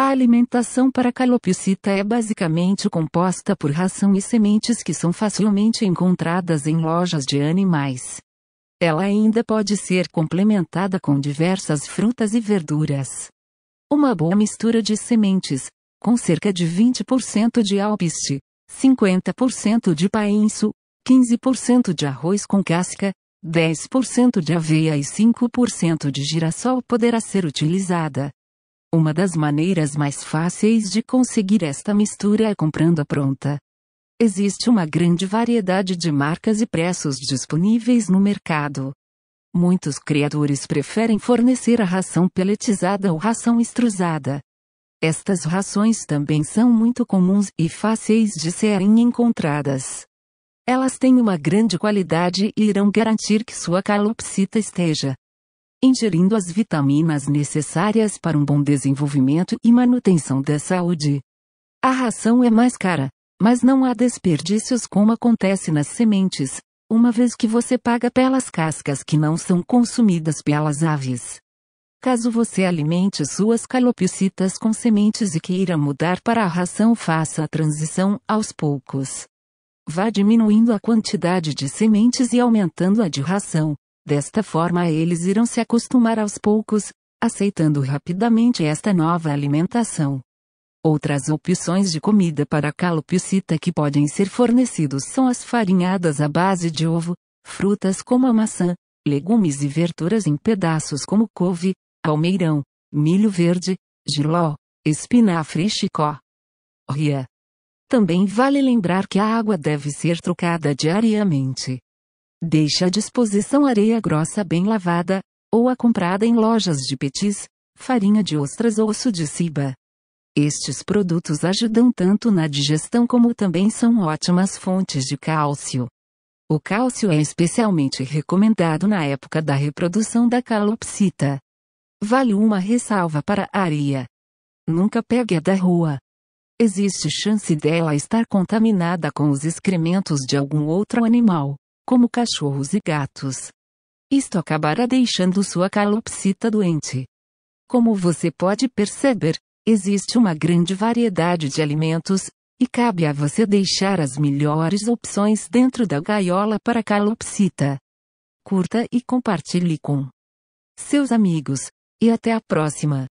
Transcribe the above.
A alimentação para calopsita é basicamente composta por ração e sementes que são facilmente encontradas em lojas de animais. Ela ainda pode ser complementada com diversas frutas e verduras. Uma boa mistura de sementes, com cerca de 20% de alpiste, 50% de painço, 15% de arroz com casca, 10% de aveia e 5% de girassol poderá ser utilizada. Uma das maneiras mais fáceis de conseguir esta mistura é comprando a pronta. Existe uma grande variedade de marcas e preços disponíveis no mercado. Muitos criadores preferem fornecer a ração pelletizada ou ração extrusada. Estas rações também são muito comuns e fáceis de serem encontradas. Elas têm uma grande qualidade e irão garantir que sua calopsita esteja ingerindo as vitaminas necessárias para um bom desenvolvimento e manutenção da saúde. A ração é mais cara, mas não há desperdícios como acontece nas sementes, uma vez que você paga pelas cascas que não são consumidas pelas aves. Caso você alimente suas calopsitas com sementes e queira mudar para a ração, faça a transição aos poucos. Vá diminuindo a quantidade de sementes e aumentando a de ração, Desta forma eles irão se acostumar aos poucos, aceitando rapidamente esta nova alimentação. Outras opções de comida para calopsita que podem ser fornecidos são as farinhadas à base de ovo, frutas como a maçã, legumes e verduras em pedaços como couve, almeirão, milho verde, giló, espinafre e chicó. Ria. Também vale lembrar que a água deve ser trocada diariamente. Deixe à disposição areia grossa bem lavada, ou a comprada em lojas de petis, farinha de ostras ou osso de ciba. Estes produtos ajudam tanto na digestão como também são ótimas fontes de cálcio. O cálcio é especialmente recomendado na época da reprodução da calopsita. Vale uma ressalva para a areia. Nunca pegue a da rua. Existe chance dela estar contaminada com os excrementos de algum outro animal como cachorros e gatos. Isto acabará deixando sua calopsita doente. Como você pode perceber, existe uma grande variedade de alimentos, e cabe a você deixar as melhores opções dentro da gaiola para calopsita. Curta e compartilhe com seus amigos, e até a próxima!